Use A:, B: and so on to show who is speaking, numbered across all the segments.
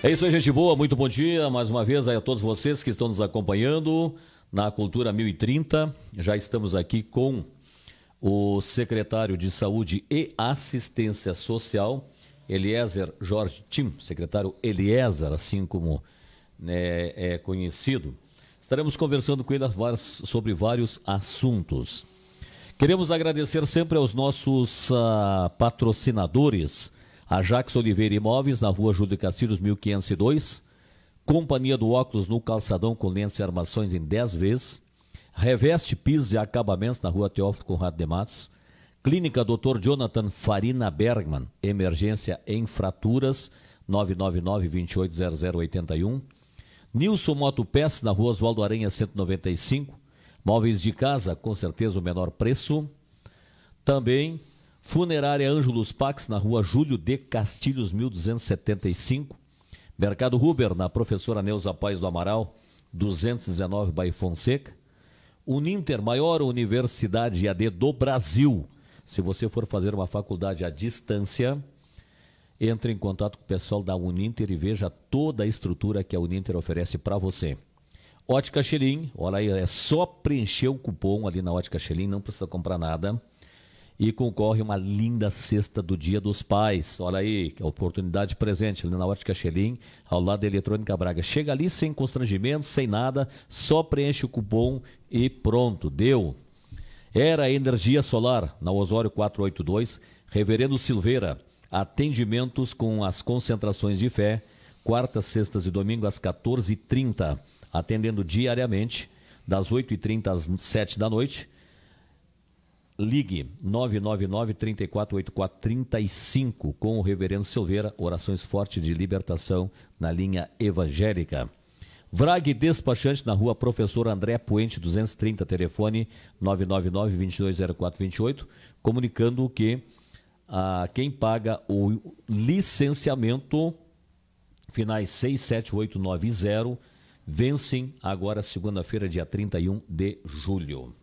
A: É isso aí, gente boa. Muito bom dia mais uma vez a todos vocês que estão nos acompanhando na Cultura 1030. Já estamos aqui com o secretário de Saúde e Assistência Social, Eliezer Jorge Tim, secretário Eliezer, assim como né, é conhecido. Estaremos conversando com ele sobre vários assuntos. Queremos agradecer sempre aos nossos uh, patrocinadores a Jax Oliveira Imóveis, na rua Júlio Castilhos, 1502. Companhia do Óculos no Calçadão com lentes e armações em 10 vezes. Reveste Pisos e Acabamentos, na rua Teófilo Conrado de Matos. Clínica Dr. Jonathan Farina Bergman, emergência em fraturas, 999-280081. Nilson Motopés, na rua Oswaldo Aranha, 195. Móveis de casa, com certeza o menor preço. Também Funerária Ângelos Pax, na rua Júlio de Castilhos, 1275. Mercado Ruber, na Professora Neuza Paz do Amaral, 219, Bairro Fonseca. Uninter, maior universidade AD do Brasil. Se você for fazer uma faculdade à distância, entre em contato com o pessoal da Uninter e veja toda a estrutura que a Uninter oferece para você. Ótica Xelim, olha aí, é só preencher o cupom ali na Ótica Xelim, não precisa comprar nada e concorre uma linda cesta do Dia dos Pais. Olha aí, é oportunidade presente ali na Ótica Xelim, ao lado da Eletrônica Braga. Chega ali sem constrangimento, sem nada, só preenche o cupom e pronto, deu. Era Energia Solar, na Osório 482, Reverendo Silveira. Atendimentos com as concentrações de fé, quartas, sextas e domingo às 14h30, atendendo diariamente, das 8h30 às 7 da noite Ligue 999-3484-35 com o Reverendo Silveira, orações fortes de libertação na linha evangélica. Vrag Despachante na rua Professor André Puente 230, telefone 999-220428, comunicando que ah, quem paga o licenciamento finais 6, 7, 8, 9 0 vencem agora segunda-feira, dia 31 de julho.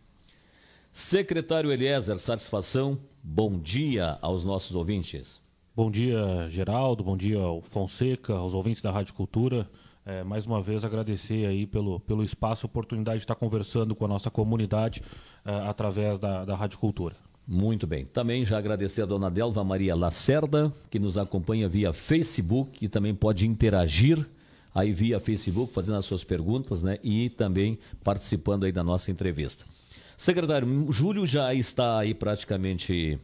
A: Secretário Eliezer, satisfação. Bom dia aos
B: nossos ouvintes. Bom dia, Geraldo. Bom dia ao Fonseca, aos ouvintes da Rádio Cultura. É, mais uma vez agradecer aí pelo, pelo espaço, oportunidade de estar conversando com a nossa comunidade é, através da, da Rádio Cultura. Muito bem.
A: Também já agradecer a dona Delva Maria Lacerda, que nos acompanha via Facebook e também pode interagir aí via Facebook, fazendo as suas perguntas, né? E também participando aí da nossa entrevista. Secretário, julho já está aí praticamente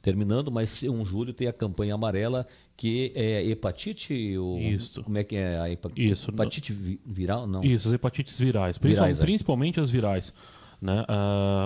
A: terminando, mas em julho tem a campanha amarela que é hepatite ou Isso. como é que é a hepa... Isso. hepatite viral
B: não? Isso, as hepatites virais, virais principalmente, é. as virais. Né?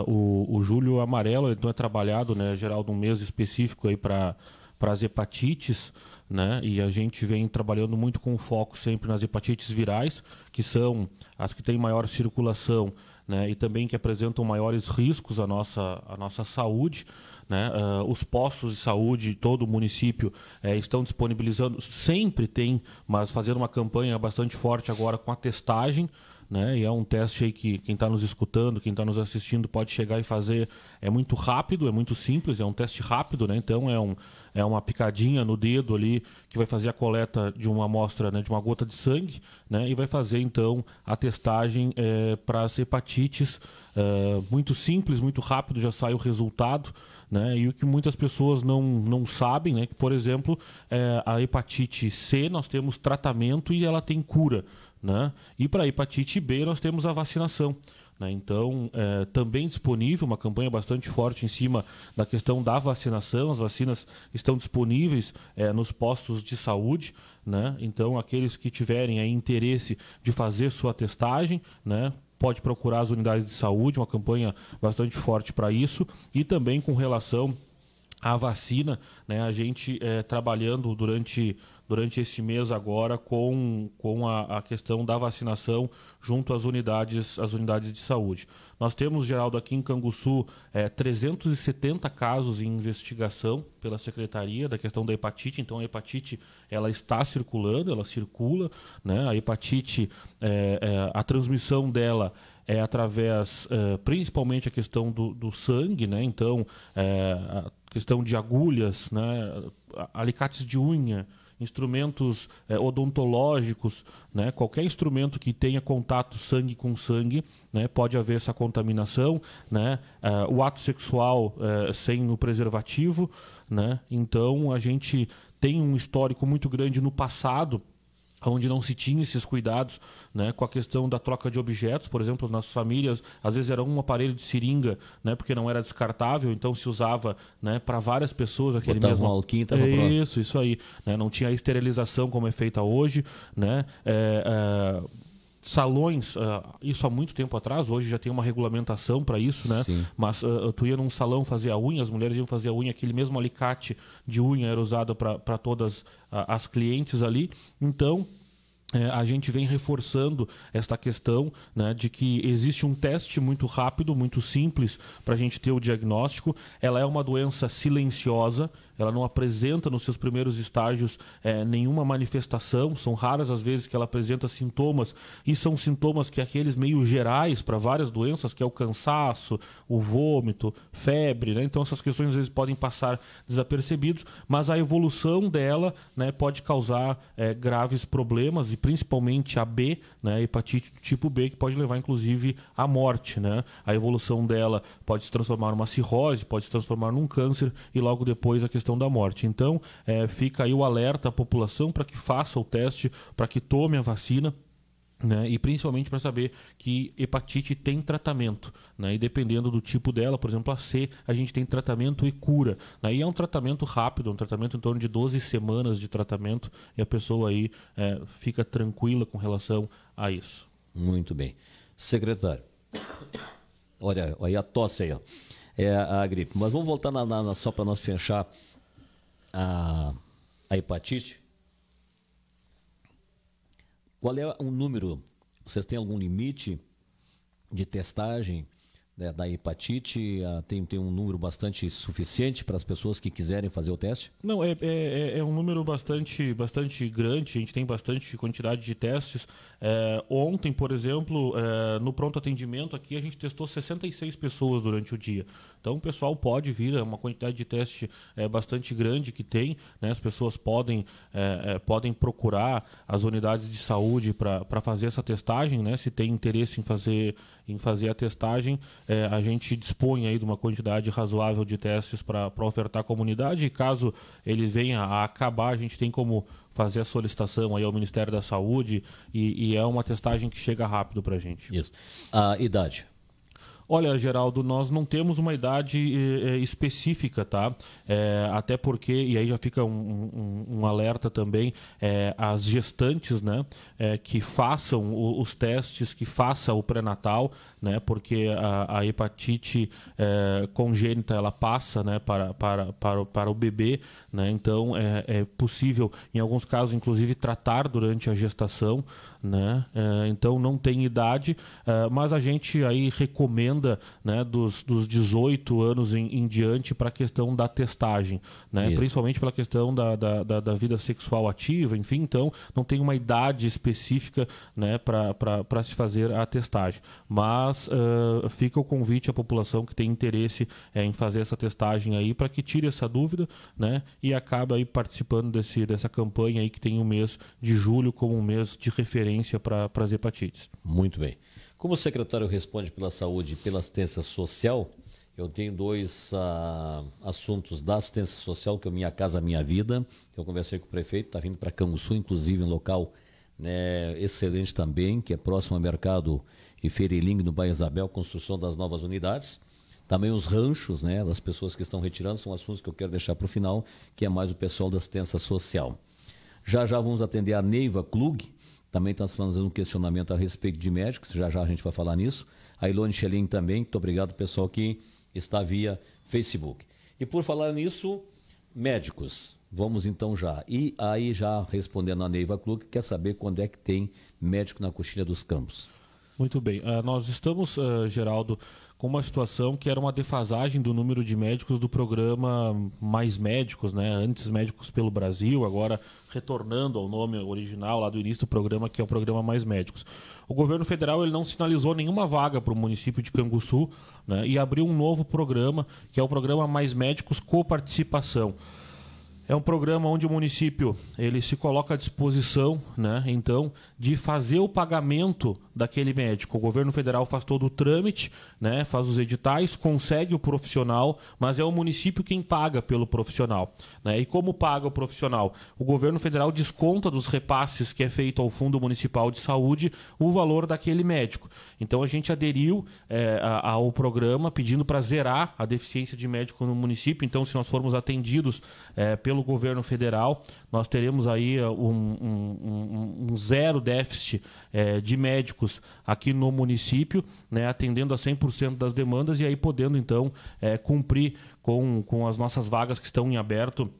B: Uh, o, o julho amarelo então é trabalhado, né, geral de um mês específico aí para para as hepatites, né? E a gente vem trabalhando muito com foco sempre nas hepatites virais, que são as que têm maior circulação né, e também que apresentam maiores riscos à nossa, à nossa saúde. Né? Uh, os postos de saúde de todo o município eh, estão disponibilizando, sempre tem, mas fazendo uma campanha bastante forte agora com a testagem. Né? E é um teste aí que quem está nos escutando, quem está nos assistindo pode chegar e fazer. É muito rápido, é muito simples, é um teste rápido, né? Então é, um, é uma picadinha no dedo ali que vai fazer a coleta de uma amostra, né? de uma gota de sangue, né? E vai fazer então a testagem é, para as hepatites. É, muito simples, muito rápido, já sai o resultado. Né? E o que muitas pessoas não, não sabem, né? Que, por exemplo, é, a hepatite C nós temos tratamento e ela tem cura. Né? E para hepatite B nós temos a vacinação. Né? Então, é, também disponível, uma campanha bastante forte em cima da questão da vacinação. As vacinas estão disponíveis é, nos postos de saúde. Né? Então, aqueles que tiverem é, interesse de fazer sua testagem, né? pode procurar as unidades de saúde, uma campanha bastante forte para isso. E também com relação à vacina, né? a gente é, trabalhando durante durante este mês agora com, com a, a, questão da vacinação junto às unidades, às unidades de saúde. Nós temos, Geraldo, aqui em Canguçu, é, 370 casos em investigação pela Secretaria da questão da hepatite. Então, a hepatite ela está circulando, ela circula. Né? A hepatite, é, é, a transmissão dela é através, é, principalmente a questão do, do sangue, né? Então, é, a questão de agulhas, né? alicates de unha, instrumentos é, odontológicos, né? qualquer instrumento que tenha contato sangue com sangue, né? pode haver essa contaminação, né? Eh, o ato sexual eh, sem o preservativo. Né? Então, a gente tem um histórico muito grande no passado onde não se tinha esses cuidados né, com a questão da troca de objetos, por exemplo, nas famílias, às vezes era um aparelho de seringa, né, porque não era descartável, então se usava né, para várias pessoas aquele Botava mesmo. Um alquim, tava pronto. Isso, isso aí. Né, não tinha a esterilização como é feita hoje. Né, é, é salões, uh, isso há muito tempo atrás, hoje já tem uma regulamentação para isso, né? Sim. Mas uh, tu ia num salão fazer a unha, as mulheres iam fazer a unha, aquele mesmo alicate de unha era usado para todas uh, as clientes ali. Então, é, a gente vem reforçando esta questão né, de que existe um teste muito rápido, muito simples para a gente ter o diagnóstico. Ela é uma doença silenciosa, ela não apresenta nos seus primeiros estágios é, nenhuma manifestação, são raras as vezes que ela apresenta sintomas e são sintomas que aqueles meio gerais para várias doenças, que é o cansaço, o vômito, febre, né? então essas questões às vezes podem passar desapercebidos, mas a evolução dela né, pode causar é, graves problemas e principalmente a B, né, hepatite tipo B, que pode levar inclusive à morte. Né? A evolução dela pode se transformar numa cirrose, pode se transformar num câncer e logo depois a questão da morte. Então, é, fica aí o alerta à população para que faça o teste, para que tome a vacina né? E principalmente para saber que hepatite tem tratamento. Né? E dependendo do tipo dela, por exemplo, a C, a gente tem tratamento e cura. Né? E é um tratamento rápido, um tratamento em torno de 12 semanas de tratamento, e a pessoa aí é, fica tranquila com relação a isso. Muito bem. Secretário,
A: olha aí a tosse aí, ó. É a gripe. Mas vamos voltar na, na, só para nós fechar a, a hepatite qual é um número? Vocês têm algum limite de testagem né, da hepatite? Ah, tem, tem um número bastante suficiente para as pessoas que quiserem fazer o teste?
B: Não, é, é, é, é, um número bastante, bastante grande, a gente tem bastante quantidade de testes. É, ontem, por exemplo, é, no pronto atendimento aqui, a gente testou 66 pessoas durante o dia. Então o pessoal pode vir, é uma quantidade de teste é, bastante grande que tem, né? as pessoas podem, é, é, podem procurar as unidades de saúde para fazer essa testagem, né? se tem interesse em fazer, em fazer a testagem, é, a gente dispõe aí de uma quantidade razoável de testes para ofertar à comunidade e caso ele venha a acabar, a gente tem como fazer a solicitação aí ao Ministério da Saúde e, e é uma testagem que chega rápido para a gente. Isso. A idade? Olha, Geraldo, nós não temos uma idade eh, eh, específica, tá? É, até porque, e aí já fica um, um, um alerta também, é, as gestantes, né, é, que façam o, os testes, que façam o pré-natal, né, porque a, a hepatite congênita, ela passa, né, para, para, para, para o bebê, né, então é, é possível, em alguns casos, inclusive, tratar durante a gestação, né? É, então não tem idade, é, mas a gente aí recomenda né, dos, dos 18 anos em, em diante para a questão da testagem, né? Isso. principalmente pela questão da, da, da, da, vida sexual ativa, enfim, então não tem uma idade específica né, para se fazer a testagem. Mas uh, fica o convite à população que tem interesse é, em fazer essa testagem aí para que tire essa dúvida né, e acabe aí participando desse, dessa campanha aí que tem o mês de julho como um mês de referência para as hepatites. Muito bem.
A: Como o secretário responde pela saúde e pela assistência social, eu tenho dois uh, assuntos da assistência social, que é Minha Casa Minha Vida. Eu conversei com o prefeito, está vindo para Canguçu, inclusive um local né, excelente também, que é próximo ao mercado e Feriling, no Bairro Isabel, construção das novas unidades. Também os ranchos, né, das pessoas que estão retirando, são assuntos que eu quero deixar para o final, que é mais o pessoal da assistência social. Já já vamos atender a Neiva Klug, também estamos fazendo um questionamento a respeito de médicos, já já a gente vai falar nisso. A Ilone Schelin também, muito obrigado pessoal que está via Facebook. E por falar nisso, médicos, vamos então já. E aí já respondendo a Neiva Klug, quer saber quando é que tem médico na coxilha dos campos.
B: Muito bem, uh, nós estamos, uh, Geraldo, com uma situação que era uma defasagem do número de médicos do programa Mais Médicos, né? Antes Médicos pelo Brasil, agora retornando ao nome original lá do início do programa, que é o programa Mais Médicos. O governo federal ele não sinalizou nenhuma vaga para o município de Canguçu né? e abriu um novo programa, que é o programa Mais Médicos Coparticipação. participação é um programa onde o município ele se coloca à disposição, né, então, de fazer o pagamento daquele médico. O governo federal faz todo o trâmite, né, faz os editais, consegue o profissional, mas é o município quem paga pelo profissional. Né? E como paga o profissional? O governo federal desconta dos repasses que é feito ao Fundo Municipal de Saúde o valor daquele médico. Então a gente aderiu é, ao programa pedindo para zerar a deficiência de médico no município. Então, se nós formos atendidos é, pelo pelo governo federal. Nós teremos aí eh, um, um, um, um zero déficit é, de médicos aqui no município, né, atendendo a 100% das demandas e aí podendo, então, é, cumprir com, com as nossas vagas que estão em aberto.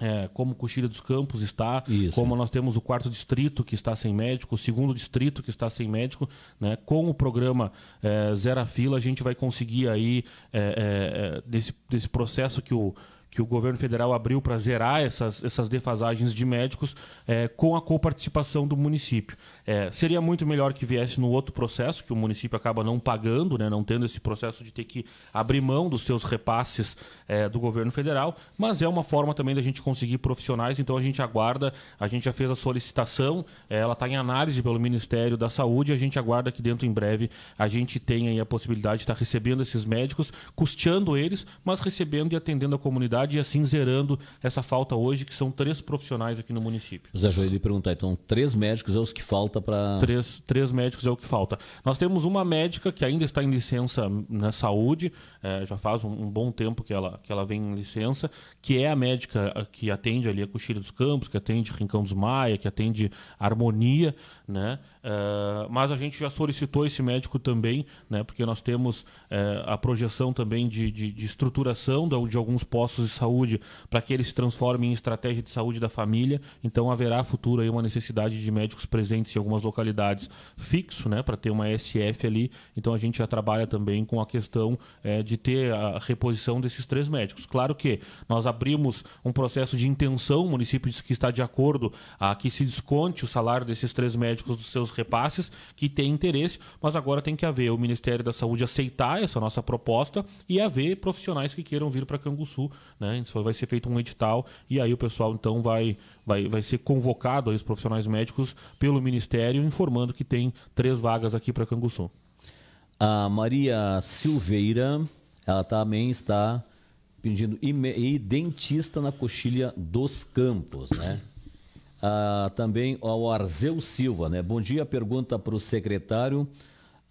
B: É, como Coxilha dos Campos está, Isso. como nós temos o quarto distrito que está sem médico, o segundo distrito que está sem médico, né? com o programa é, Zero Fila, a gente vai conseguir aí, é, é, desse, desse processo que o, que o governo federal abriu para zerar essas, essas defasagens de médicos é, com a coparticipação do município. É, seria muito melhor que viesse no outro processo, que o município acaba não pagando, né, não tendo esse processo de ter que abrir mão dos seus repasses é, do governo federal, mas é uma forma também da gente conseguir profissionais, então a gente aguarda, a gente já fez a solicitação, é, ela está em análise pelo Ministério da Saúde, a gente aguarda que dentro em breve a gente tenha a possibilidade de estar tá recebendo esses médicos, custeando eles, mas recebendo e atendendo a comunidade cidade e assim zerando essa falta hoje, que são três profissionais aqui no município.
A: José Joel lhe perguntar, então três médicos é os que falta
B: para... Três, três médicos é o que falta. Nós temos uma médica que ainda está em licença na saúde, é, já faz um, um, bom tempo que ela, que ela vem em licença, que é a médica que atende ali a Coxilha dos Campos, que atende Rincão dos Maia, que atende Harmonia, né? Uh, mas a gente já solicitou esse médico também, né? Porque nós temos uh, a projeção também de, de, de estruturação de, de alguns postos saúde para que eles se transformem em estratégia de saúde da família. Então haverá futuro aí uma necessidade de médicos presentes em algumas localidades fixo, né, para ter uma SF ali. Então a gente já trabalha também com a questão é, de ter a reposição desses três médicos. Claro que nós abrimos um processo de intenção, o município diz que está de acordo a que se desconte o salário desses três médicos dos seus repasses, que tem interesse, mas agora tem que haver o Ministério da Saúde aceitar essa nossa proposta e haver profissionais que queiram vir para Canguçu né? vai ser feito um edital e aí o pessoal então vai, vai, vai ser convocado aí, os profissionais médicos pelo Ministério, informando que tem três vagas aqui para Canguçu. A Maria Silveira,
A: ela também está pedindo e, dentista na coxilha dos campos, né? Ah, também ao Arzeu Silva, né? Bom dia, pergunta para o secretário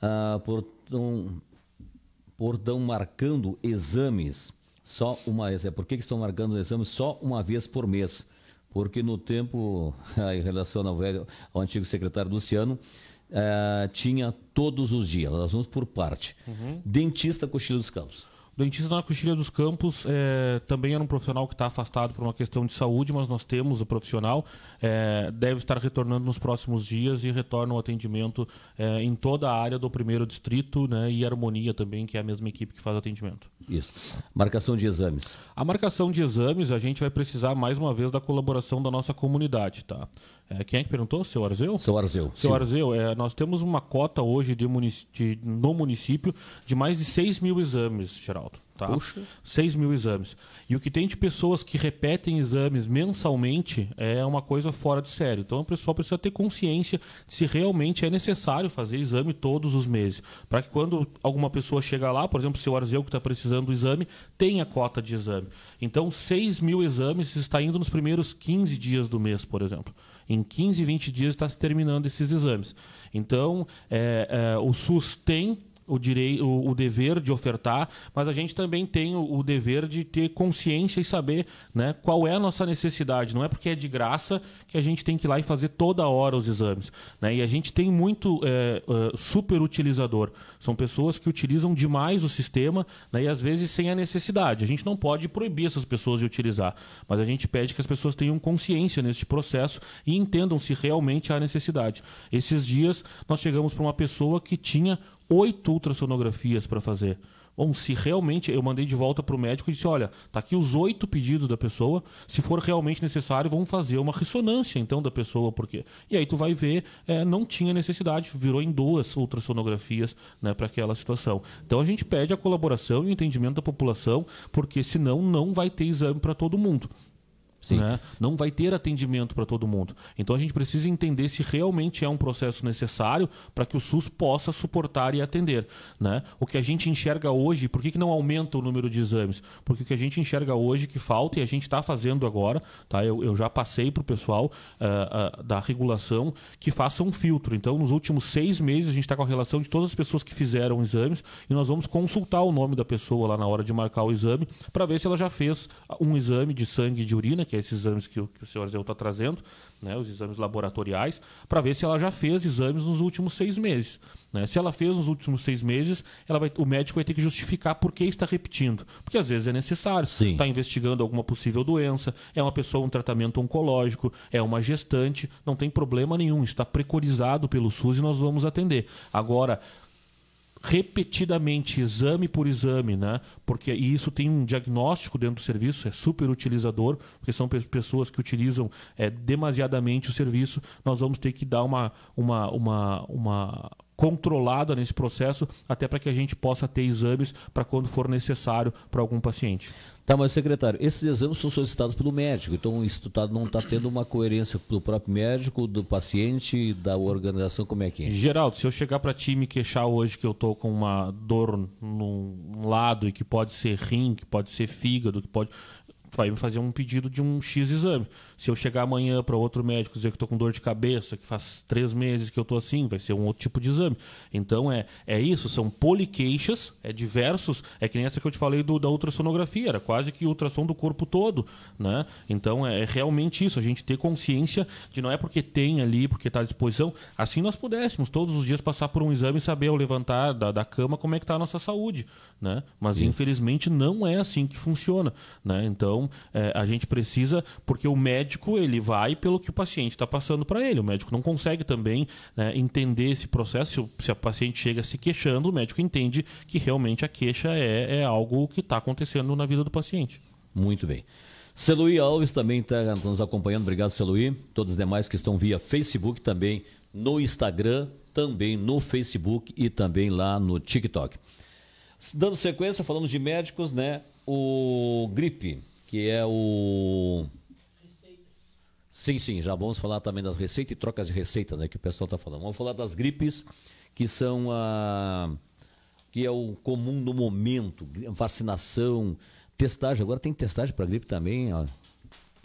A: ah, por, um, por marcando exames só uma vez. É por que, estão marcando o exame só uma vez por mês? Porque no tempo, em relação ao, velho, ao antigo secretário Luciano, uh, tinha todos os dias. Nós vamos por parte. Uhum. Dentista
B: Cochilo dos Campos. O dentista na Coxilha dos Campos é, também era um profissional que está afastado por uma questão de saúde, mas nós temos o profissional, é, deve estar retornando nos próximos dias e retorna o atendimento é, em toda a área do primeiro distrito né, e Harmonia também, que é a mesma equipe que faz atendimento. Isso. Marcação de exames. A marcação de exames, a gente vai precisar mais uma vez da colaboração da nossa comunidade, tá? É, quem é que perguntou? Seu Arzeu? Seu Arzeu. Seu Arzeu, é, nós temos uma cota hoje de munic de, no município de mais de 6 mil exames, Geraldo. Tá? Puxa. 6 mil exames. E o que tem de pessoas que repetem exames mensalmente é uma coisa fora de sério. Então o pessoal precisa ter consciência de se realmente é necessário fazer exame todos os meses. Para que quando alguma pessoa chega lá, por exemplo, seu Arzeu que está precisando do exame, tenha cota de exame. Então 6 mil exames está indo nos primeiros 15 dias do mês, por exemplo. Em 15, 20 dias está se terminando esses exames. Então, é, é, o SUS tem o direito, o, dever de ofertar, mas a gente também tem o, o, dever de ter consciência e saber, né, qual é a nossa necessidade. Não é porque é de graça que a gente tem que ir lá e fazer toda hora os exames, né? E a gente tem muito é, é super utilizador, são pessoas que utilizam demais o sistema, né, e às vezes sem a necessidade. A gente não pode proibir essas pessoas de utilizar, mas a gente pede que as pessoas tenham consciência neste processo e entendam se realmente há necessidade. Esses dias nós chegamos para uma pessoa que tinha oito ultrassonografias para fazer. Bom, se realmente eu mandei de volta para o médico e disse: olha, tá aqui os oito pedidos da pessoa. Se for realmente necessário, vamos fazer uma ressonância então da pessoa, porque e aí tu vai ver, é, não tinha necessidade, virou em duas ultrassonografias né, para aquela situação. Então a gente pede a colaboração e o entendimento da população, porque senão não vai ter exame para todo mundo. Né? Não vai ter atendimento para todo mundo. Então a gente precisa entender se realmente é um processo necessário para que o SUS possa suportar e atender. Né? O que a gente enxerga hoje, por que, que não aumenta o número de exames? Porque o que a gente enxerga hoje que falta, e a gente está fazendo agora, tá? eu, eu já passei para o pessoal uh, uh, da regulação que faça um filtro. Então, nos últimos seis meses, a gente está com a relação de todas as pessoas que fizeram exames e nós vamos consultar o nome da pessoa lá na hora de marcar o exame para ver se ela já fez um exame de sangue e de urina que é esses exames que o, que o senhor Zeu está trazendo, né, os exames laboratoriais, para ver se ela já fez exames nos últimos seis meses. Né? Se ela fez nos últimos seis meses, ela vai, o médico vai ter que justificar por que está repetindo. Porque às vezes é necessário. Está investigando alguma possível doença, é uma pessoa um tratamento oncológico, é uma gestante, não tem problema nenhum. Está precorizado pelo SUS e nós vamos atender. Agora, repetidamente, exame por exame, né? Porque e isso tem um diagnóstico dentro do serviço, é super utilizador, porque são pessoas que utilizam é, demasiadamente o serviço, nós vamos ter que dar uma, uma, uma, uma controlada nesse processo, até para que a gente possa ter exames para quando for necessário para algum paciente. Tá, mas secretário, esses exames são solicitados pelo médico,
A: então isso tá, não está tendo uma coerência do próprio médico, do paciente, da organização, como é
B: que é? Geraldo, se eu chegar para ti e me queixar hoje que eu tô com uma dor num lado e que pode ser rim, que pode ser fígado, que pode vai me fazer um pedido de um X exame. Se eu chegar amanhã para outro médico dizer que estou com dor de cabeça, que faz três meses que eu estou assim, vai ser um outro tipo de exame. Então é, é isso, são poliqueixas, é diversos, é que nem essa que eu te falei do, da ultrassonografia, era quase que ultrassom do corpo todo. Né? Então é, é realmente isso, a gente ter consciência de não é porque tem ali, porque está à disposição, assim nós pudéssemos todos os dias passar por um exame e saber ao levantar da, da cama como é que está a nossa saúde. Né? Mas Sim. infelizmente não é assim que funciona. Né? Então então, é, a gente precisa, porque o médico ele vai pelo que o paciente está passando para ele. O médico não consegue também né, entender esse processo. Se, se a paciente chega se queixando, o médico entende que realmente a queixa é, é algo que está acontecendo na vida do paciente. Muito bem. Celui Alves também
A: está nos acompanhando. Obrigado, Celui. Todos os demais que estão via Facebook também, no Instagram, também no Facebook e também lá no TikTok. Dando sequência, falamos de médicos, né? O gripe que é o. Receitas. Sim, sim, já vamos falar também das receitas e trocas de receita, né? Que o pessoal está falando. Vamos falar das gripes, que são a. que é o comum no momento, vacinação, testagem. Agora tem testagem para gripe também, ó.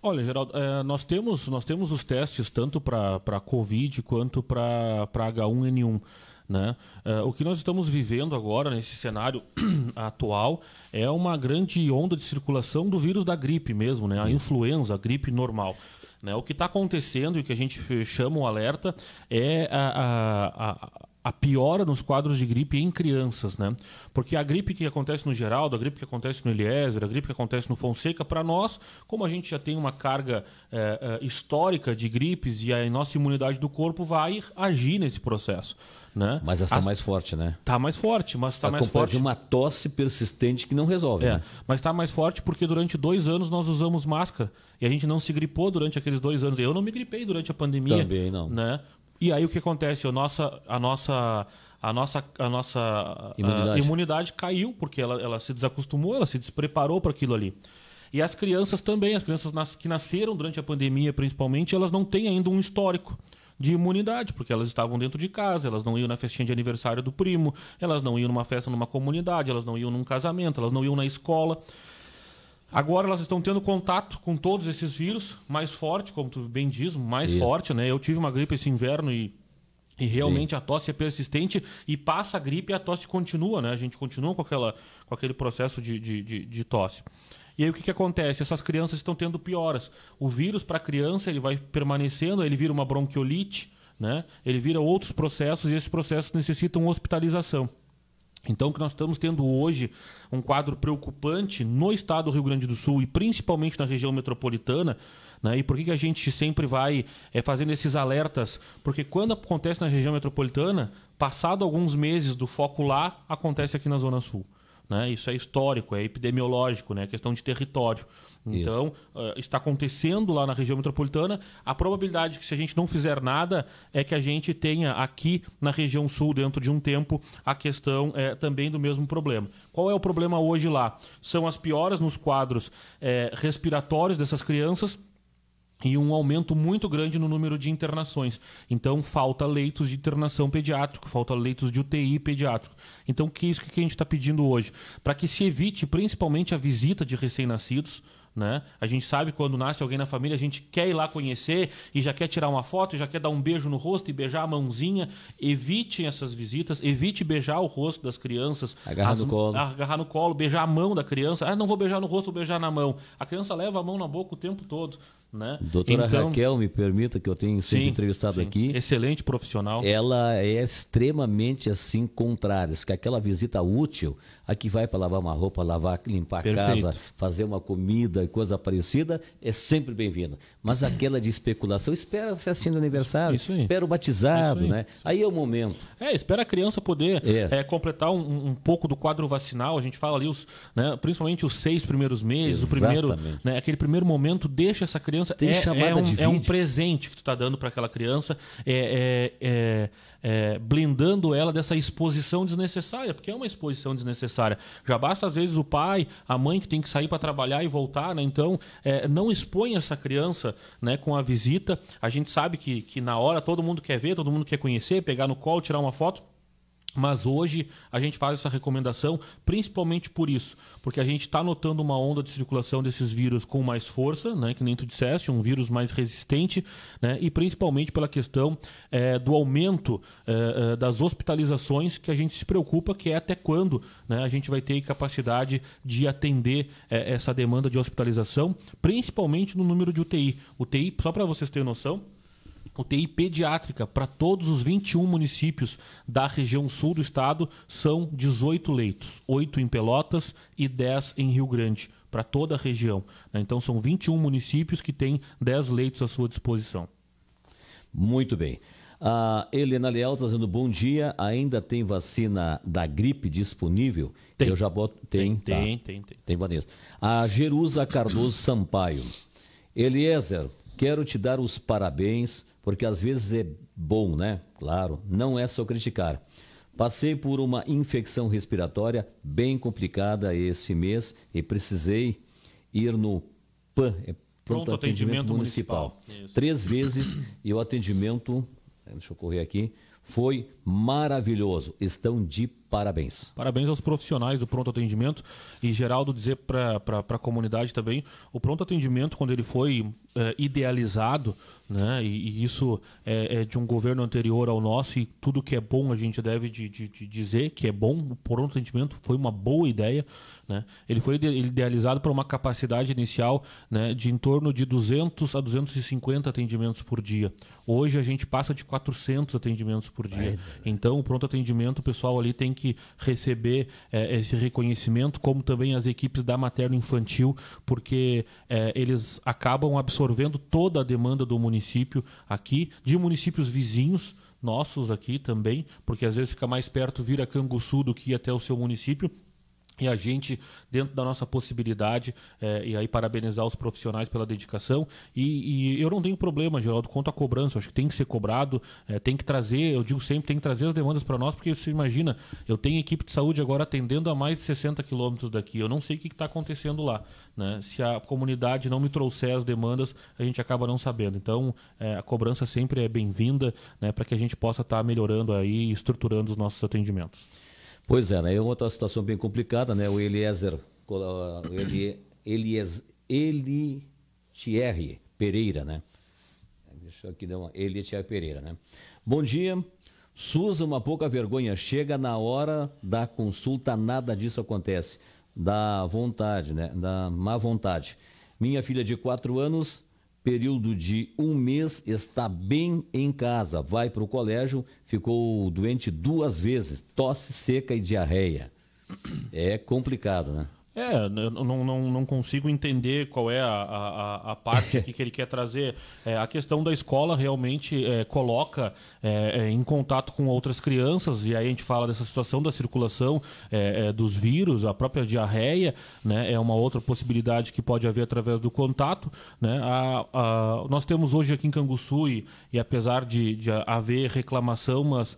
B: Olha, Geraldo, é, nós, temos, nós temos os testes tanto para Covid quanto para H1N1. Né? Uh, o que nós estamos vivendo agora, nesse cenário atual, é uma grande onda de circulação do vírus da gripe mesmo, né? a uhum. influenza, a gripe normal. Né? O que está acontecendo e que a gente chama um alerta é a, a, a a piora nos quadros de gripe em crianças, né? Porque a gripe que acontece no Geraldo, a gripe que acontece no Eliezer, a gripe que acontece no Fonseca, para nós, como a gente já tem uma carga é, é, histórica de gripes e a nossa imunidade do corpo vai agir nesse processo. Né? Mas está mais forte, né? Está mais forte, mas está tá mais forte. de uma tosse persistente que não resolve. É, né? mas está mais forte porque durante dois anos nós usamos máscara e a gente não se gripou durante aqueles dois anos. Eu não me gripei durante a pandemia. Também não. Né? E aí o que acontece? A nossa, a nossa, a nossa, a nossa imunidade, a imunidade caiu porque ela, ela se desacostumou, ela se despreparou para aquilo ali. E as crianças também, as crianças que nasceram durante a pandemia, principalmente, elas não têm ainda um histórico de imunidade, porque elas estavam dentro de casa, elas não iam na festinha de aniversário do primo, elas não iam numa festa numa comunidade, elas não iam num casamento, elas não iam na escola. Agora elas estão tendo contato com todos esses vírus, mais forte, como tu bem diz, mais forte, né? Eu tive uma gripe esse inverno e e realmente Sim. a tosse é persistente e passa a gripe e a tosse continua, né? A gente continua com, aquela, com aquele processo de, de, de, de tosse. E aí o que, que acontece? Essas crianças estão tendo pioras. O vírus para a criança ele vai permanecendo, ele vira uma bronquiolite, né? ele vira outros processos e esses processos necessitam hospitalização. Então, o que nós estamos tendo hoje um quadro preocupante no estado do Rio Grande do Sul e principalmente na região metropolitana. Né? E por que, que a gente sempre vai é, fazendo esses alertas? Porque quando acontece na região metropolitana, passado alguns meses do foco lá, acontece aqui na Zona Sul. Né? Isso é histórico, é epidemiológico, né? É questão de território. Então, uh, está acontecendo lá na região metropolitana. A probabilidade que, se a gente não fizer nada, é que a gente tenha aqui na região sul, dentro de um tempo, a questão é, também do mesmo problema. Qual é o problema hoje lá? São as pioras nos quadros é, respiratórios dessas crianças e um aumento muito grande no número de internações. Então, falta leitos de internação pediátrico, falta leitos de UTI pediátrico. Então, que é isso que a gente está pedindo hoje? Para que se evite principalmente a visita de recém-nascidos, né? A gente sabe quando nasce alguém na família, a gente quer ir lá conhecer e já quer tirar uma foto, já quer dar um beijo no rosto e beijar a mãozinha. Evite essas visitas, evite beijar o rosto das crianças. Agarrar as, no colo. Agarrar no colo, beijar a mão da criança. Ah, não vou beijar no rosto, vou beijar na mão. A criança leva a mão na boca o tempo todo. Né? Doutora então,
A: Raquel, me permita que eu tenho sido entrevistado sim. aqui. Excelente profissional. Ela é extremamente assim contrária, que aquela visita útil, a que vai para lavar uma roupa, lavar, limpar a casa, fazer uma comida, e coisa parecida, é sempre bem-vinda. Mas aquela de especulação, espera a festinha de aniversário, isso, isso espera o batizado, aí. né?
B: Aí. aí. é o momento. É, espera a criança poder é. É, completar um, um, pouco do quadro vacinal. A gente fala ali, os, né, principalmente os seis primeiros meses, Exatamente. o primeiro, né, aquele primeiro momento deixa essa criança criança Tem é, chamada é, um, de vídeo? é um presente que tu tá dando para aquela criança, é, é, é, é, blindando ela dessa exposição desnecessária, porque é uma exposição desnecessária. Já basta às vezes o pai, a mãe que tem que sair para trabalhar e voltar, né? Então é, não expõe essa criança, né, com a visita. A gente sabe que, que na hora todo mundo quer ver, todo mundo quer conhecer, pegar no colo, tirar uma foto mas hoje a gente faz essa recomendação principalmente por isso, porque a gente está notando uma onda de circulação desses vírus com mais força, né, que nem tu disseste, um vírus mais resistente, né, e principalmente pela questão é, do aumento é, das hospitalizações, que a gente se preocupa que é até quando né, a gente vai ter capacidade de atender é, essa demanda de hospitalização, principalmente no número de UTI. UTI, só para vocês terem noção, o TI pediátrica para todos os 21 municípios da região sul do estado são 18 leitos, 8 em Pelotas e 10 em Rio Grande, para toda a região. Né? Então são 21 municípios que têm 10 leitos à sua disposição. Muito bem. A Helena
A: Leal dizendo bom dia. Ainda tem vacina da gripe disponível? Tem. Eu já boto. Tem, tem, tá. tem, tem, tem. Tem, Vanessa. A Jerusa Cardoso Sampaio. Eliezer, quero te dar os parabéns porque às vezes é bom, né? Claro, não é só criticar. Passei por uma infecção respiratória bem complicada esse mês e precisei ir no PAN, é Pronto, Pronto Atendimento, atendimento Municipal. municipal. Três vezes e o atendimento, eh, deixa eu correr aqui,
B: foi maravilhoso. Estão de parabéns. Parabéns aos profissionais do pronto atendimento e Geraldo dizer para a comunidade também, o pronto atendimento quando ele foi é, idealizado, né? E, e isso é, é, de um governo anterior ao nosso e tudo que é bom a gente deve de, de, de dizer que é bom. O pronto sentimento foi uma boa ideia, né? Ele foi idealizado para uma capacidade inicial né, de em torno de 200 a 250 atendimentos por dia. Hoje a gente passa de 400 atendimentos por dia. Mas, né? então o pronto atendimento, o pessoal ali tem que receber é, esse reconhecimento, como também as equipes da materno infantil, porque é, eles acabam absorvendo toda a demanda do município município aqui, de municípios vizinhos nossos aqui também, porque às vezes fica mais perto vir a Canguçu do que ir até o seu município. E a gente, dentro da nossa possibilidade, é, e aí parabenizar os profissionais pela dedicação. E, e, eu não tenho problema, Geraldo, quanto à cobrança. Acho que tem que ser cobrado, é, tem que trazer, eu digo sempre, tem que trazer as demandas para nós, porque você imagina, eu tenho equipe de saúde agora atendendo a mais de 60 quilômetros daqui. Eu não sei o que está acontecendo lá. Né? Se a comunidade não me trouxer as demandas, a gente acaba não sabendo. Então, é, a cobrança sempre é bem-vinda né, para que a gente possa estar tá melhorando aí e estruturando os nossos atendimentos.
A: Pois é, né? É outra situação bem complicada, né? O Eliezer, ah, o Eliezer, Elies, Pereira, né? Deixa eu aqui dar uma. Eliezer Pereira, né? Bom dia. Susa uma pouca vergonha. Chega na hora da consulta, nada disso acontece. Da vontade, né? Da má vontade. Minha filha de quatro anos período de um mês, está bem em casa, vai para o colégio, ficou doente duas vezes, tosse seca e diarreia. É complicado, né?
B: É, eu não, não, não consigo entender qual é a, a, a parte que ele quer trazer. É, a questão da escola realmente é, coloca é, é, em contato com outras crianças, e aí a gente fala dessa situação da circulação é, é, dos vírus, a própria diarreia, né, é uma outra possibilidade que pode haver através do contato. Né? A, a, nós temos hoje aqui em Canguçu, e, e apesar de, de haver reclamação, mas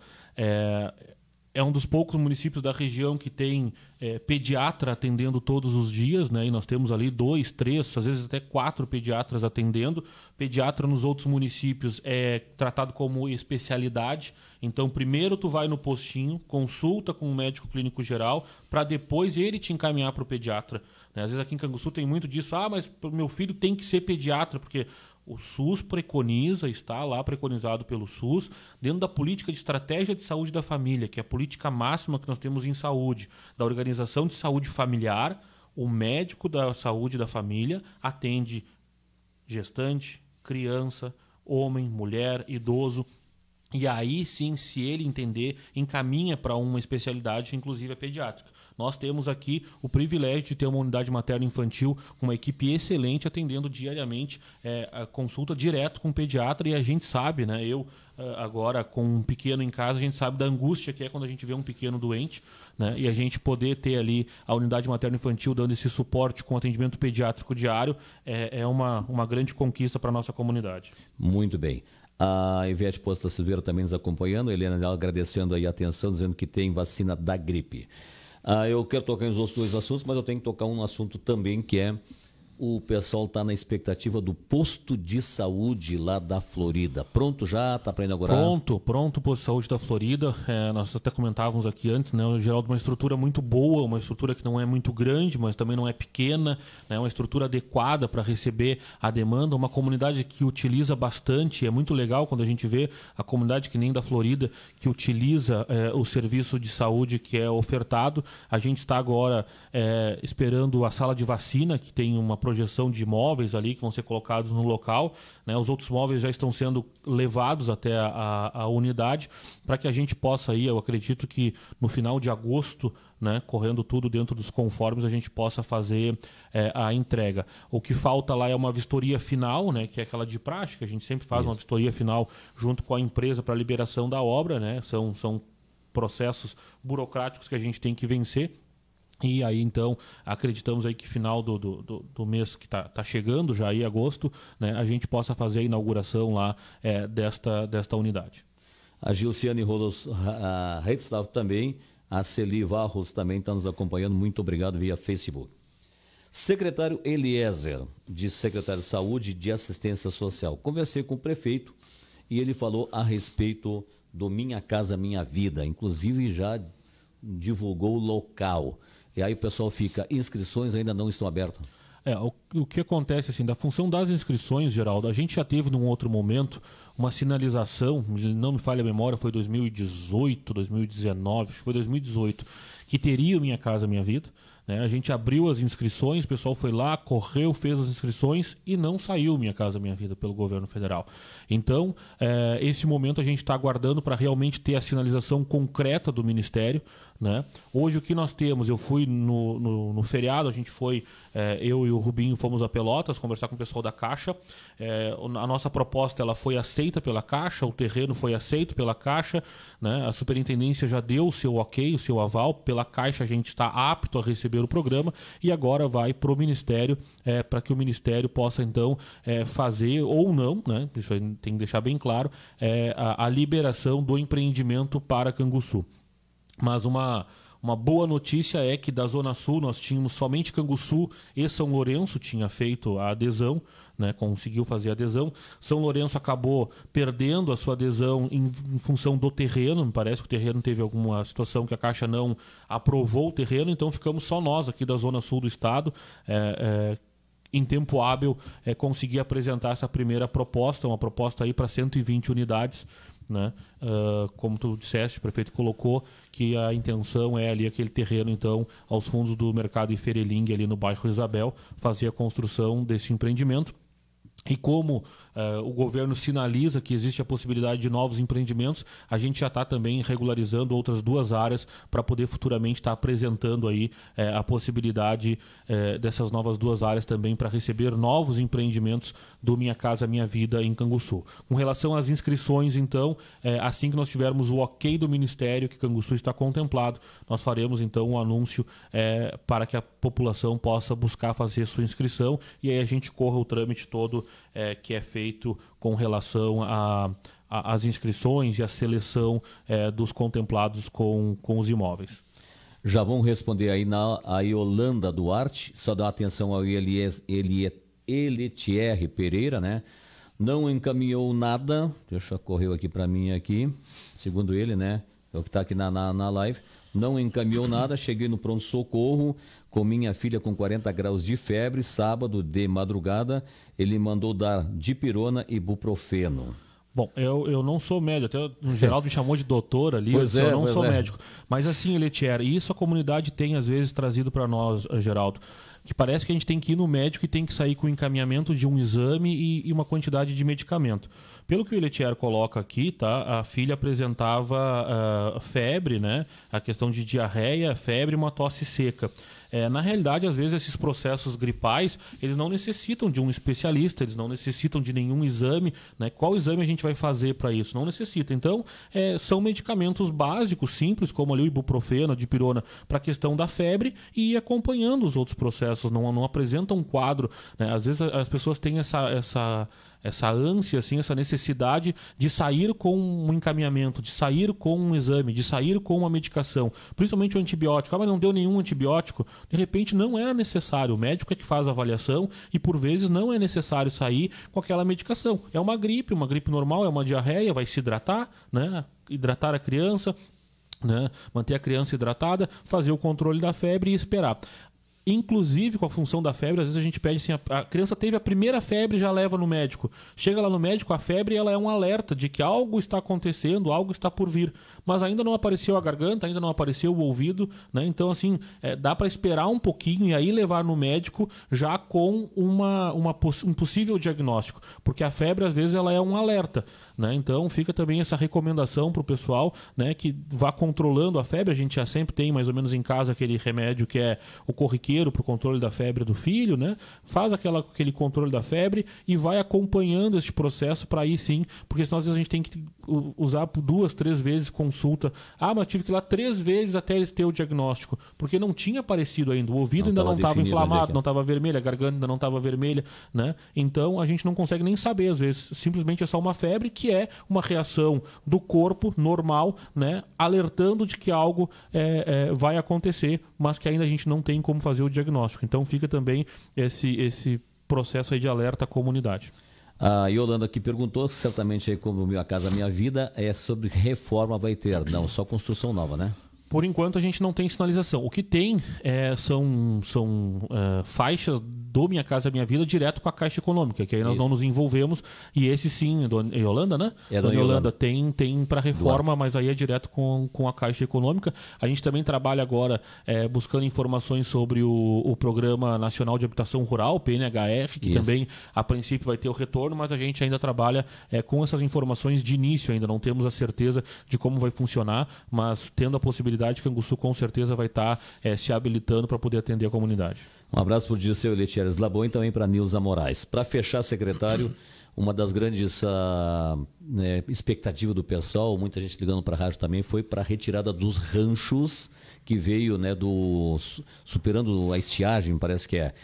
B: é um dos poucos municípios da região que tem é, pediatra atendendo todos os dias, né? E nós temos ali dois, três, às vezes até quatro pediatras atendendo. Pediatra nos outros municípios é tratado como especialidade. Então, primeiro tu vai no postinho, consulta com o um médico clínico geral, para depois ele te encaminhar para o pediatra. Né? Às vezes aqui em Canguçu tem muito disso. Ah, mas meu filho tem que ser pediatra, porque o SUS preconiza, está lá preconizado pelo SUS, dentro da política de estratégia de saúde da família, que é a política máxima que nós temos em saúde, da Organização de Saúde Familiar, o médico da saúde da família atende gestante, criança, homem, mulher, idoso, e aí sim, se ele entender, encaminha para uma especialidade, inclusive a pediátrica. Nós temos aqui o privilégio de ter uma unidade materna infantil com uma equipe excelente atendendo diariamente é, a consulta direto com o pediatra e a gente sabe, né? Eu é, agora com um pequeno em casa, a gente sabe da angústia que é quando a gente vê um pequeno doente, né? E a gente poder ter ali a unidade materno infantil dando esse suporte com atendimento pediátrico diário é, é uma, uma grande conquista para a nossa comunidade.
A: Muito bem. A Ivete Posta Silveira também nos acompanhando, a Helena agradecendo aí a atenção, dizendo que tem vacina da gripe. Ah, eu quero tocar nos outros dois assuntos, mas eu tenho que tocar um assunto também que é o pessoal está na expectativa do posto de saúde lá da Florida. Pronto já? Está para inaugurar? Pronto,
B: pronto o posto de saúde da Florida. É, nós até comentávamos aqui antes, né, Geraldo, uma estrutura muito boa, uma estrutura que não é muito grande, mas também não é pequena, né, uma estrutura adequada para receber a demanda, uma comunidade que utiliza bastante, é muito legal quando a gente vê a comunidade que nem da Florida, que utiliza é, o serviço de saúde que é ofertado. A gente está agora é, esperando a sala de vacina, que tem uma projeção de móveis ali que vão ser colocados no local. Né? Os outros móveis já estão sendo levados até a, a unidade para que a gente possa aí, eu acredito que no final de agosto né, correndo tudo dentro dos conformes, a gente possa fazer é, a entrega. O que falta lá é uma vistoria final, né, que é aquela de prática, a gente sempre faz Isso. uma vistoria final junto com a empresa para liberação da obra, né, são, são processos burocráticos que a gente tem que vencer e aí, então, acreditamos aí que final do, do, do, do mês que está tá chegando, já aí agosto, né, a gente possa fazer a inauguração lá é, desta, desta unidade. A Gilciane Rolos
A: Reitstav também, a Celi Varros também está nos acompanhando, muito obrigado via Facebook. Secretário Eliezer, de Secretário de Saúde e de Assistência Social. Conversei com o prefeito e ele falou a respeito do Minha Casa Minha Vida, inclusive já divulgou o local. E aí o pessoal fica,
B: inscrições ainda não estão abertas. É, o, o, que acontece assim, da função das inscrições, Geraldo, a gente já teve num outro momento uma sinalização, não me falha a memória, foi 2018, 2019, acho que foi 2018, que teria Minha Casa Minha Vida. Né? A gente abriu as inscrições, o pessoal foi lá, correu, fez as inscrições e não saiu Minha Casa Minha Vida pelo governo federal. Então, é, esse momento a gente está aguardando para realmente ter a sinalização concreta do Ministério né? Hoje o que nós temos, eu fui no, no, no feriado, a gente foi, é, eu e o Rubinho fomos a Pelotas conversar com o pessoal da Caixa. É, a nossa proposta ela foi aceita pela Caixa, o terreno foi aceito pela Caixa, né? a superintendência já deu o seu ok, o seu aval, pela Caixa a gente está apto a receber o programa e agora vai para o Ministério é, eh, para que o Ministério possa então fazer ou não, né? isso tem que deixar bem claro, a, a liberação do empreendimento para Canguçu. Mas uma, uma boa notícia é que da Zona Sul nós tínhamos somente Canguçu e São Lourenço tinha feito a adesão, né, conseguiu fazer a adesão. São Lourenço acabou perdendo a sua adesão em, em, função do terreno, me parece que o terreno teve alguma situação que a Caixa não aprovou o terreno, então ficamos só nós aqui da Zona Sul do Estado, é, é, em tempo hábil, é, conseguir apresentar essa primeira proposta, uma proposta aí para 120 unidades, né? Uh, como tu disseste, o prefeito colocou que a intenção é ali aquele terreno, então, aos fundos do mercado ferelingue ali no bairro Isabel, fazer a construção desse empreendimento. E como uh, o governo sinaliza que existe a possibilidade de novos empreendimentos, a gente já está também regularizando outras duas áreas para poder futuramente estar tá apresentando aí eh, a possibilidade eh, dessas novas duas áreas também para receber novos empreendimentos do Minha Casa Minha Vida em Canguçu. Com relação às inscrições, então, assim que nós tivermos o ok do Ministério que Canguçu está contemplado, nós faremos então um anúncio para que a população possa buscar fazer sua inscrição e aí a gente corra o trâmite todo é, que é feito com relação a, às inscrições e à seleção é, dos contemplados com, com os imóveis. Já vão responder aí na a Yolanda
A: Duarte, só dá atenção ao Elies, Elies, Eletier Pereira, né? Não encaminhou nada, deixa correu aqui para mim aqui, segundo ele, né? É o que está aqui na, na, na live não encaminhou nada, cheguei no pronto-socorro com minha filha com 40 graus de febre, sábado de madrugada, ele mandou dar
B: dipirona e buprofeno. Bom, eu, eu não sou médico, até o Geraldo me chamou de doutor ali, pois eu é, não sou é. médico. Mas assim, Letier, isso a comunidade tem às vezes trazido para nós, Geraldo, que parece que a gente tem que ir no médico e tem que sair com o encaminhamento de um exame e, e uma quantidade de medicamento. Pelo que o Letier coloca aqui, tá? A filha apresentava uh, febre, né? A questão de diarreia, febre e uma tosse seca. É, na realidade, às vezes esses processos gripais, eles não necessitam de um especialista, eles não necessitam de nenhum exame, né? Qual exame a gente vai fazer para isso? Não necessita. Então, é, são medicamentos básicos, simples, como ali o ibuprofeno, a dipirona, para a questão da febre e acompanhando os outros processos, não, não apresentam um quadro. Né? Às vezes as pessoas têm essa, essa essa ânsia, assim, essa necessidade de sair com um encaminhamento, de sair com um exame, de sair com uma medicação, principalmente o antibiótico. Ah, mas não deu nenhum antibiótico de repente não era é necessário. O médico é que faz a avaliação e por vezes não é necessário sair com aquela medicação. É uma gripe, uma gripe normal, é uma diarreia, vai se hidratar, né? Hidratar a criança. Né? Manter a criança hidratada, fazer o controle da febre e esperar inclusive com a função da febre, às vezes a gente pede assim, a, criança teve a primeira febre e já leva no médico. Chega lá no médico, a febre ela é um alerta de que algo está acontecendo, algo está por vir mas ainda não apareceu a garganta, ainda não apareceu o ouvido, né? Então, assim, é, dá para esperar um pouquinho e aí levar no médico já com uma, uma um possível diagnóstico, porque a febre, às vezes, ela é um alerta, né? Então, fica também essa recomendação para o pessoal, né, que vá controlando a febre. A gente já sempre tem, mais ou menos, em casa aquele remédio que é o corriqueiro para o controle da febre do filho, né? Faz aquela, aquele controle da febre e vai acompanhando este processo para aí sim, porque senão às vezes a gente tem que usar duas, três vezes com consulta. Ah, mas tive que ir lá três vezes até eles ter o diagnóstico, porque não tinha aparecido ainda. O ouvido não ainda não estava é inflamado, é é. não estava vermelho, a garganta ainda não estava vermelha, né? Então a gente não consegue nem saber, às vezes. Simplesmente é só uma febre que é uma reação do corpo normal, né? Alertando de que algo é, é vai acontecer, mas que ainda a gente não tem como fazer o diagnóstico. Então fica também esse, esse processo de alerta à comunidade.
A: A Yolanda aqui perguntou, certamente aí como Minha Casa Minha Vida, é sobre reforma vai ter. Não, só construção nova, né?
B: Por enquanto a gente não tem sinalização. O que tem é, são, são é, faixas do Minha Casa é Minha Vida direto com a Caixa Econômica, que aí nós Isso. não nos envolvemos. E esse sim, Dona Yolanda, né? É Dona, Yolanda. Yolanda tem, tem para reforma, mas aí é direto com, com a Caixa Econômica. A gente também trabalha agora é, buscando informações sobre o, o, Programa Nacional de Habitação Rural, PNHR, que Isso. também a princípio vai ter o retorno, mas a gente ainda trabalha é, com essas informações de início ainda. Não temos a certeza de como vai funcionar, mas tendo a possibilidade o Canguçu com certeza vai tá, estar eh, é, se habilitando para poder atender a
A: comunidade. Um abraço para o Dirceu Letieres Labon e também para Nilza Moraes. Para fechar, secretário, uma das grandes uh, né, expectativas do pessoal, muita gente ligando para a rádio também, foi para a retirada dos ranchos que veio né, do superando a estiagem, parece que é.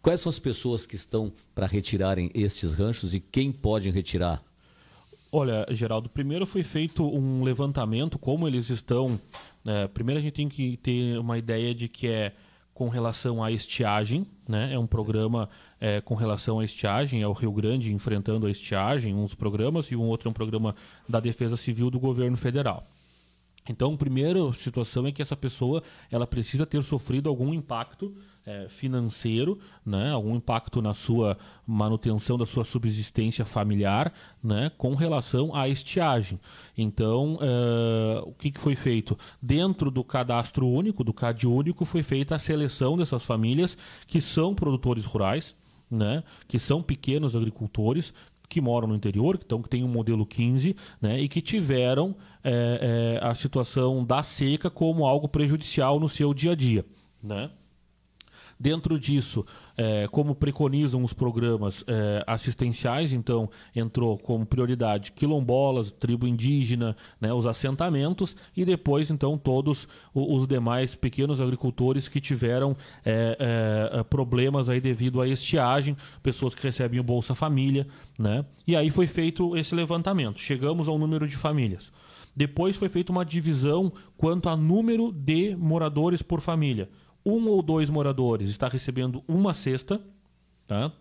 A: Quais são as pessoas que estão para retirarem estes ranchos e quem pode retirar?
B: Olha, Geraldo, primeiro foi feito um levantamento, como eles estão. É, primeiro a gente tem que ter uma ideia de que é com relação à estiagem, né? É um programa é, com relação à estiagem, é o Rio Grande enfrentando a estiagem, uns programas, e um outro é um programa da Defesa Civil do governo federal. Então, a primeira situação é que essa pessoa ela precisa ter sofrido algum impacto é, financeiro, né, algum impacto na sua manutenção da sua subsistência familiar, né, com relação à estiagem. Então, é, o que, que, foi feito? Dentro do cadastro único, do CAD único, foi feita a seleção dessas famílias que são produtores rurais, né, que são pequenos agricultores, que moram no interior, então que tem um modelo 15, né, e que tiveram é, é, a situação da seca como algo prejudicial no seu dia a dia, né? Dentro disso, é, como preconizam os programas é, assistenciais, então entrou como prioridade quilombolas, tribo indígena, né, os assentamentos e depois, então, todos os demais pequenos agricultores que tiveram é, é, problemas aí devido à estiagem, pessoas que recebem o Bolsa Família, né? E aí foi feito esse levantamento. Chegamos ao número de famílias. Depois foi feita uma divisão quanto a número de moradores por família um ou dois moradores está recebendo uma cesta, tá?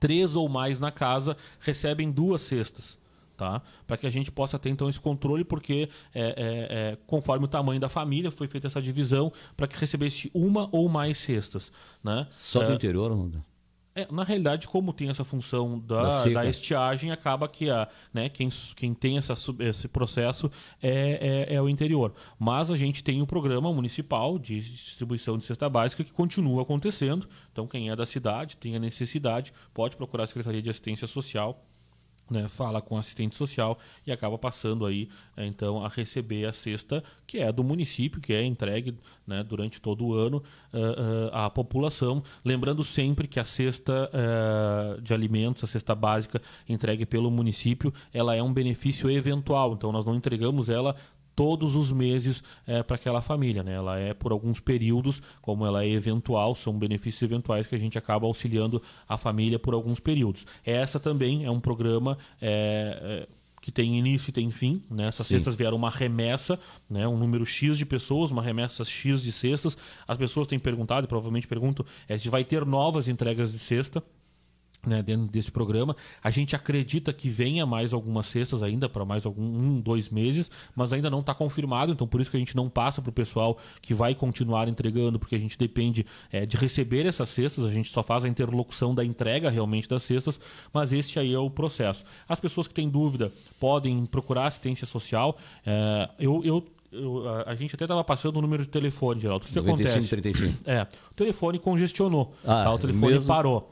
B: Três ou mais na casa recebem duas cestas. Tá? Para que a gente possa ter então esse controle, porque é, é, é, conforme o tamanho da família foi feita essa divisão para que recebesse uma ou mais cestas. Né? Só do é. interior, não? É, na realidade, como tem essa função da, da, da estiagem, acaba que a, né, quem, quem tem essa, esse processo é, é, é, o interior. Mas a gente tem o programa municipal de distribuição de cesta básica que continua acontecendo. Então, quem é da cidade, tem a necessidade, pode procurar a Secretaria de Assistência Social né, fala com assistente social e acaba passando aí é, então a receber a cesta que é do município que é entregue né, durante todo o ano uh, uh, à população lembrando sempre que a cesta uh, de alimentos a cesta básica entregue pelo município ela é um benefício eventual então nós não entregamos ela todos os meses é, para aquela família. Né? Ela é por alguns períodos, como ela é eventual, são benefícios eventuais que a gente acaba auxiliando a família por alguns períodos. Essa também é um programa. É, é que tem início e tem fim. Né? Essas Sim. cestas vieram uma remessa, né? um número X de pessoas, uma remessa X de cestas. As pessoas têm perguntado, e provavelmente perguntam, é, se vai ter novas entregas de cesta né, dentro desse programa. A gente acredita que venha mais algumas cestas ainda, para mais algum um, dois meses, mas ainda não está confirmado, então por isso que a gente não passa para o pessoal que vai continuar entregando, porque a gente depende é, de receber essas cestas, a gente só faz a interlocução da entrega realmente das cestas, mas esse aí é o processo. As pessoas que têm dúvida podem procurar assistência social. É, eu, eu eu, a, a, gente até estava passando o número de telefone, Geraldo. O que, 95, que acontece? 35. É, o telefone congestionou. Ah, tá? O telefone mesmo... parou.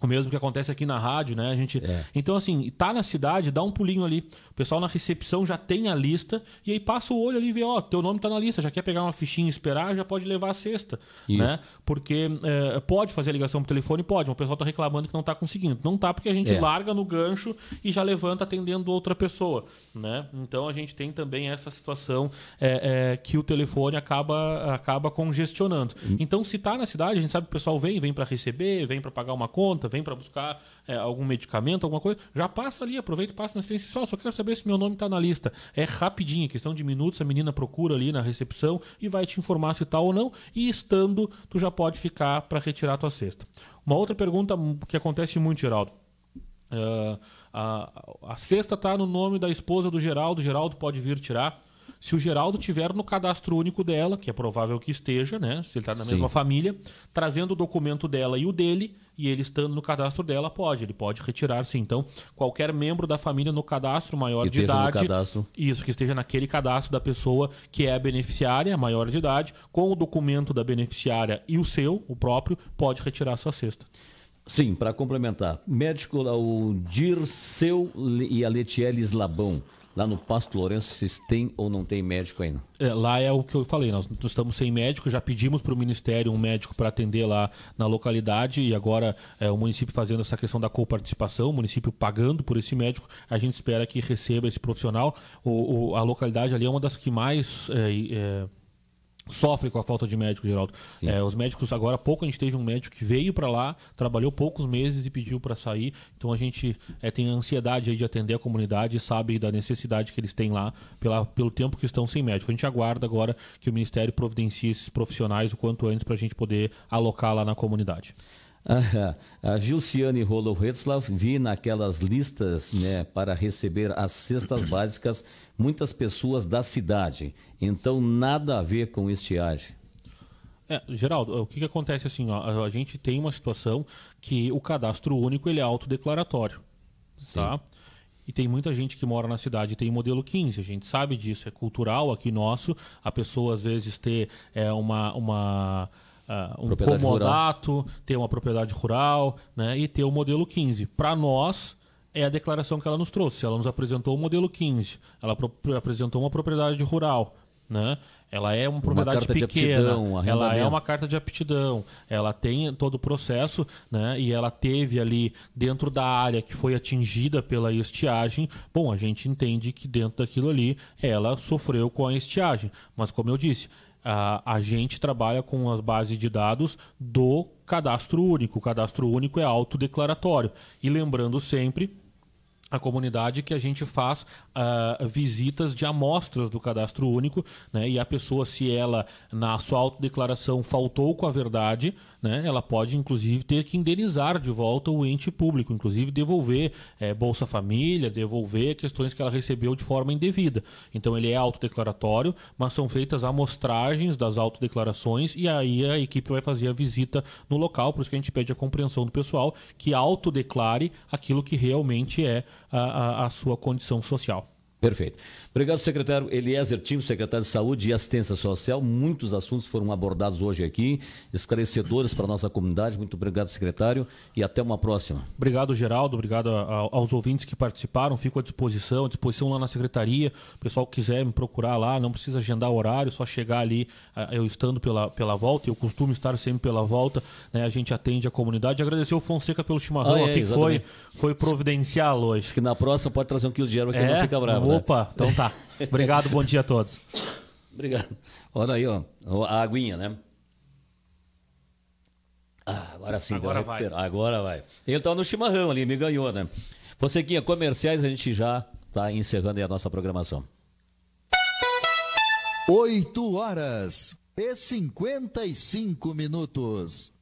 B: O mesmo que acontece aqui na rádio, né? A gente, é. então assim, tá na cidade, dá um pulinho ali. O pessoal na recepção já tem a lista e aí passa o olho ali e vê, ó, teu nome tá na lista, já quer pegar uma fichinha e esperar, já pode levar a cesta, né? Isso. né? Porque é, pode fazer a ligação pro telefone, pode, mas o pessoal tá reclamando que não tá conseguindo. Não tá porque a gente é. larga no gancho e já levanta atendendo outra pessoa, né? Então a gente tem também essa situação é, é, que o telefone acaba acaba congestionando. Uhum. Então se tá na cidade, a gente sabe que o pessoal vem, vem para receber, vem para pagar uma conta, consulta, vem para buscar é, algum medicamento, alguma coisa, já passa ali, aproveita e passa na assistência Só quero saber se meu nome está na lista. É rapidinho, questão de minutos, a menina procura ali na recepção e vai te informar se está ou não. E estando, tu já pode ficar para retirar a tua cesta. Uma outra pergunta que acontece muito, Geraldo. Uh, a, a cesta está no nome da esposa do Geraldo, Geraldo pode vir tirar. Se o Geraldo tiver no cadastro único dela, que é provável que esteja, né? Se ele está na Sim. mesma família, trazendo o documento dela e o dele, e ele estando no cadastro dela pode, ele pode retirar sim. Então, qualquer membro da família no cadastro maior que de idade, isso que esteja naquele cadastro da pessoa que é a beneficiária maior de idade, com o documento da beneficiária e o seu, o próprio, pode retirar sua cesta. Sim, para complementar,
A: médico o Dirceu e a Letiele Labão Lá no Pasto Lourenço, vocês têm ou não tem médico ainda?
B: É, lá é o que eu falei, nós, estamos sem médico, já pedimos para o Ministério um médico para atender lá na localidade e agora é, o município fazendo essa questão da coparticipação, o município pagando por esse médico, a gente espera que receba esse profissional. O, o a localidade ali é uma das que mais. É, é sofre com a falta de médico, Geraldo. É, os médicos agora há pouco a gente teve um médico que veio para lá, trabalhou poucos meses e pediu para sair. Então a gente é, tem ansiedade ansiedade de atender a comunidade, e sabe da necessidade que eles têm lá pela, pelo tempo que estão sem médico. A gente aguarda agora que o Ministério providencie esses profissionais o quanto antes para a gente poder alocar lá na comunidade. A Gilciane Rolo Retzlav vi naquelas
A: listas né, para receber as cestas básicas muitas pessoas da cidade. Então, nada a ver com estiagem.
B: É, Geraldo, o que, que acontece assim, ó, a gente tem uma situação que o cadastro único ele é autodeclaratório, Sim. tá? E tem muita gente que mora na cidade e tem modelo 15, a gente sabe disso, é cultural aqui nosso, a pessoa às vezes ter é, uma, uma uh, um comodato, rural. ter uma propriedade rural né, e ter o modelo 15. Para nós, é a declaração que ela nos trouxe. Ela nos apresentou o modelo 15, ela apresentou uma propriedade rural. Né? Ela é uma propriedade uma pequena, aptidão, ela é uma carta de aptidão, ela tem todo o processo, né? E ela teve ali dentro da área que foi atingida pela estiagem. Bom, a gente entende que dentro daquilo ali ela sofreu com a estiagem, mas como eu disse, ah, a, gente trabalha com as bases de dados do cadastro único. O cadastro único é autodeclaratório. E lembrando sempre a comunidade que a gente faz ah, visitas de amostras do cadastro único, né? E a pessoa, se ela na sua autodeclaração faltou com a verdade, né? Ela pode, inclusive, ter que indenizar de volta o ente público, inclusive devolver é, Bolsa Família, devolver questões que ela recebeu de forma indevida. Então ele é autodeclaratório, mas são feitas amostragens das autodeclarações e aí a equipe vai fazer a visita no local, por isso que a gente pede a compreensão do pessoal que autodeclare aquilo que realmente é a, a, a sua condição social.
A: Perfeito. Obrigado, secretário Eliezer Tim, secretário de Saúde e Assistência Social. Muitos assuntos foram abordados hoje aqui, esclarecedores
B: para a nossa comunidade. Muito obrigado, secretário, e até uma próxima. Obrigado, Geraldo. Obrigado aos ouvintes que participaram. Fico à disposição, à disposição lá na secretaria. O pessoal que quiser me procurar lá, não precisa agendar horário, só chegar ali, eu estando pela, pela volta, eu costumo estar sempre pela volta, né? A gente atende a comunidade. Agradecer o Fonseca pelo chimarrão ah, é, aqui, que foi, foi providencial hoje. Acho que na próxima pode trazer um quilo de erva que é, não fica bravo. Né? Opa, então tá. Obrigado, bom dia a todos.
A: Obrigado. Olha aí, ó, a aguinha, né? Ah, agora sim, agora vai. Agora vai. Ele tá no chimarrão ali, me ganhou, né? Você que comerciais, a gente já tá encerrando aí a nossa programação. 8 horas e 55 minutos.